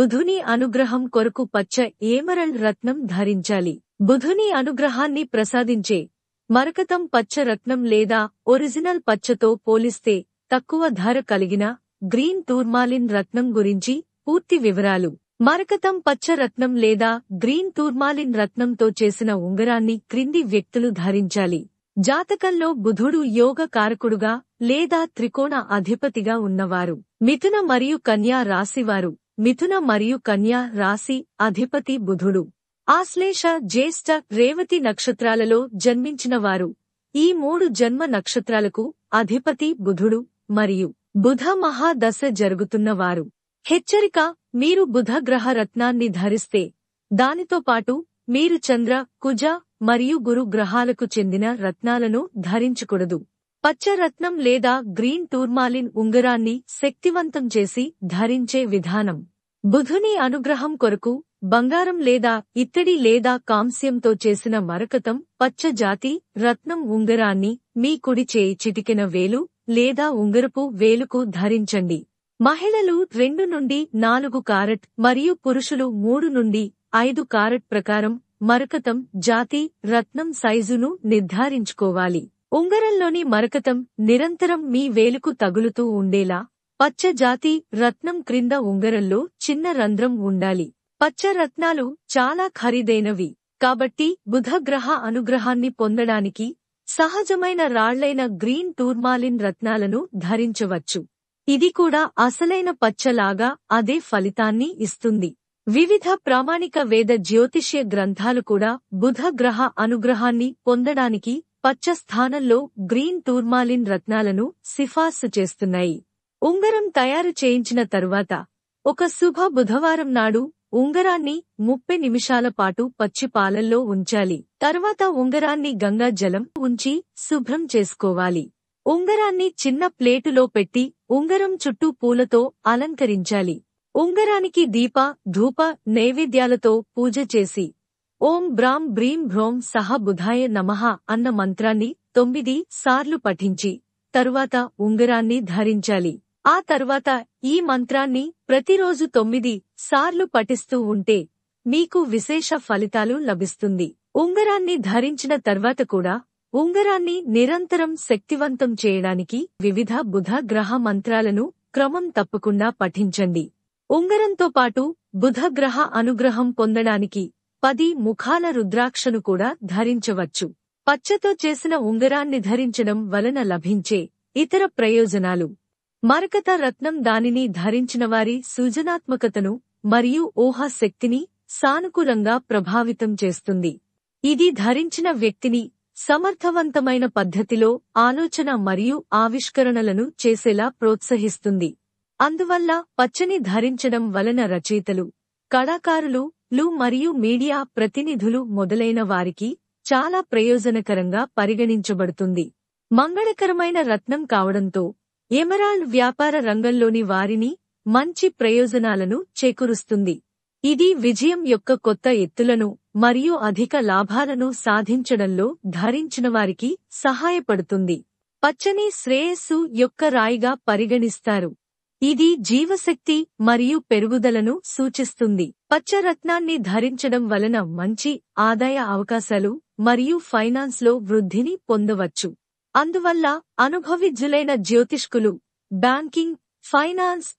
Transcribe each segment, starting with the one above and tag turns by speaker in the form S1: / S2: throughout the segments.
S1: బుధుని అనుగ్రహం కొరకు పచ్చ ఏమరల్ రత్నం ధరించాలి బుధుని అనుగ్రహాన్ని ప్రసాదించే మరకతం పచ్చ రత్నం లేదా ఒరిజినల్ పచ్చతో పోలిస్తే తక్కువ ధర కలిగిన గ్రీన్ తూర్మాలిన్ రత్నం గురించి పూర్తి వివరాలు మరకతం పచ్చ రత్నం లేదా గ్రీన్ తూర్మాలిన్ రత్నంతో చేసిన ఉంగరాన్ని క్రింది వ్యక్తులు ధరించాలి జాతకంలో బుధుడు యోగ కారకుడుగా లేదా త్రికోణ అధిపతిగా ఉన్నవారు మిథున మరియు కన్యా రాశివారు మిథున మరియు కన్యా రాశి అధిపతి బుధుడు ఆశ్లేష జ్యేష్ఠ రేవతి నక్షత్రాలలో జన్మించినవారు ఈ మూడు జన్మ నక్షత్రాలకు అధిపతి బుధుడు మరియు బుధ మహాదశ జరుగుతున్నవారు హెచ్చరిక మీరు బుధ గ్రహ రత్నాన్ని ధరిస్తే దానితో పాటు మీరు చంద్ర కుజ మరియు గురు గ్రహాలకు చెందిన రత్నాలను ధరించకూడదు పచ్చ రత్నం లేదా గ్రీన్ టూర్మాలిన్ ఉంగరాన్ని శక్తివంతం చేసి ధరించే విధానం బుధుని అనుగ్రహం కొరకు బంగారం లేదా ఇత్తడి లేదా కాంస్యంతో చేసిన మరకతం పచ్చజాతి రత్నం ఉంగరాన్ని మీ కుడి చేయి చిటికిన వేలు లేదా ఉంగరపు వేలుకు ధరించండి మహిళలు రెండు నుండి నాలుగు కారట్ మరియు పురుషులు మూడు నుండి ఐదు కారట్ ప్రకారం మరకతం జాతి రత్నం సైజును నిర్ధారించుకోవాలి ఉంగరంలోని మరకతం నిరంతరం మీ వేలుకు తగులుతూ ఉండేలా పచ్చ జాతి రత్నం క్రింద ఉంగరంలో చిన్న రంధ్రం ఉండాలి పచ్చ రత్నాలు చాలా ఖరీదైనవి కాబట్టి బుధగ్రహ అనుగ్రహాన్ని పొందడానికి సహజమైన రాళ్లైన గ్రీన్ టూర్మాలిన్ రత్నాలను ధరించవచ్చు ఇది కూడా అసలైన పచ్చలాగా అదే ఫలితాన్ని ఇస్తుంది వివిధ ప్రామాణిక వేద జ్యోతిష్య గ్రంథాలు కూడా బుధగ్రహ అనుగ్రహాన్ని పొందడానికి పచ్చ స్థానంలో గ్రీన్ టూర్మాలిన్ రత్నాలను సిఫార్సు చేస్తున్నాయి ఉంగరం తయారు చేయించిన తరువాత ఒక శుభ బుధవారం నాడు ఉంగరాన్ని ముప్పై నిమిషాల పాటు పచ్చి పాలల్లో ఉంచాలి తర్వాత ఉంగరాన్ని గంగా జలం ఉంచి శుభ్రం చేసుకోవాలి ఉంగరాన్ని చిన్న ప్లేటులో పెట్టి ఉంగరం చుట్టూ పూలతో అలంకరించాలి ఉంగరానికి దీప ధూప నైవేద్యాలతో పూజ చేసి ఓం బ్రాం బ్రీం భ్రోం సహ బుధాయ నమః అన్న మంత్రాన్ని తొమ్మిది సార్లు పఠించి తరువాత ఉంగరాన్ని ధరించాలి ఆ తర్వాత ఈ మంత్రాన్ని ప్రతిరోజు తొమ్మిది సార్లు పఠిస్తూ ఉంటే మీకు విశేష ఫలితాలు లభిస్తుంది ఉంగరాన్ని ధరించిన తర్వాత కూడా ఉంగరాన్ని నిరంతరం శక్తివంతం చేయడానికి వివిధ బుధ గ్రహ మంత్రాలను క్రమం తప్పకుండా పఠించండి ఉంగరంతో పాటు బుధ గ్రహ అనుగ్రహం పొందడానికి పది ముఖాల రుద్రాక్షను కూడా ధరించవచ్చు పచ్చతో చేసిన ఉంగరాన్ని ధరించడం వలన లభించే ఇతర ప్రయోజనాలు మరకత రత్నం దానిని ధరించినవారి సృజనాత్మకతను మరియు ఊహాశక్తిని శక్తిని సానుకూలంగా ప్రభావితం చేస్తుంది ఇది ధరించిన వ్యక్తిని సమర్థవంతమైన పద్ధతిలో ఆలోచన మరియు ఆవిష్కరణలను చేసేలా ప్రోత్సహిస్తుంది అందువల్ల పచ్చని ధరించడం వలన రచయితలు కళాకారులు లు మరియు మీడియా ప్రతినిధులు మొదలైన వారికి చాలా ప్రయోజనకరంగా పరిగణించబడుతుంది మంగళకరమైన రత్నం కావడంతో ఎమరాల్డ్ వ్యాపార రంగంలోని వారిని మంచి ప్రయోజనాలను చేకూరుస్తుంది ఇది విజయం యొక్క కొత్త ఎత్తులను మరియు అధిక లాభాలను సాధించడంలో ధరించిన వారికి సహాయపడుతుంది పచ్చని శ్రేయస్సు యొక్క రాయిగా పరిగణిస్తారు ఇది జీవశక్తి మరియు పెరుగుదలను సూచిస్తుంది పచ్చరత్నాన్ని ధరించడం వలన మంచి ఆదాయ అవకాశాలు మరియు ఫైనాన్స్లో వృద్ధిని పొందవచ్చు అందువల్ల అనుభవిజ్జులైన జ్యోతిష్కులు banking finance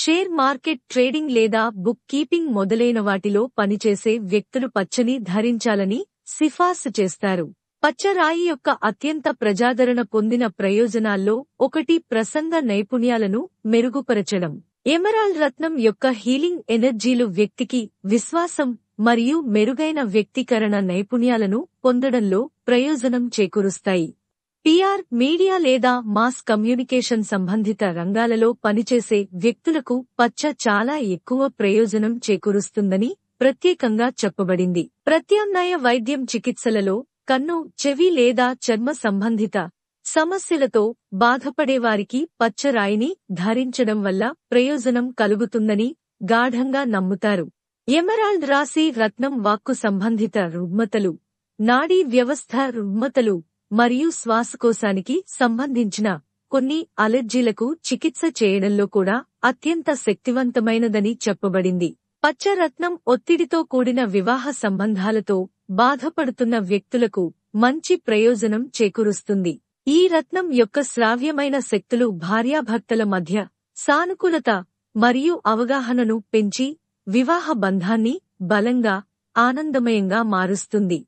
S1: share market trading లేదా బుక్ కీపింగ్ మొదలైన వాటిలో పనిచేసే వ్యక్తులు పచ్చని ధరించాలని సిఫార్సు చేస్తారు పచ్చరాయి యొక్క అత్యంత ప్రజాదరణ పొందిన ప్రయోజనాల్లో ఒకటి ప్రసంగ నైపుణ్యాలను మెరుగుపరచడం ఎమరాల్ రత్నం యొక్క హీలింగ్ ఎనర్జీలు వ్యక్తికి విశ్వాసం మరియు మెరుగైన వ్యక్తీకరణ నైపుణ్యాలను పొందడంలో ప్రయోజనం చేకూరుస్తాయి పిఆర్ మీడియా లేదా మాస్ కమ్యూనికేషన్ సంబంధిత రంగాలలో పనిచేసే వ్యక్తులకు పచ్చ చాలా ఎక్కువ ప్రయోజనం చేకూరుస్తుందని ప్రత్యేకంగా చెప్పబడింది ప్రత్యామ్నాయ వైద్యం చికిత్సలలో కన్ను చెవి లేదా చర్మ సంబంధిత సమస్యలతో బాధపడేవారికి పచ్చరాయిని ధరించడం వల్ల ప్రయోజనం కలుగుతుందని గాఢంగా నమ్ముతారు ఎమరాల్డ్ రాశి రత్నం వాక్కు సంబంధిత రుగ్మతలు నాడీ వ్యవస్థ రుగ్మతలు మరియు శ్వాసకోశానికి సంబంధించిన కొన్ని అలెర్జీలకు చికిత్స చేయడంలో కూడా అత్యంత శక్తివంతమైనదని చెప్పబడింది పచ్చరత్నం ఒత్తిడితో కూడిన వివాహ సంబంధాలతో బాధపడుతున్న వ్యక్తులకు మంచి ప్రయోజనం చేకూరుస్తుంది ఈ రత్నం యొక్క శ్రావ్యమైన శక్తులు భార్యాభర్తల మధ్య సానుకూలత మరియు అవగాహనను పెంచి వివాహ బంధాన్ని బలంగా ఆనందమయంగా మారుస్తుంది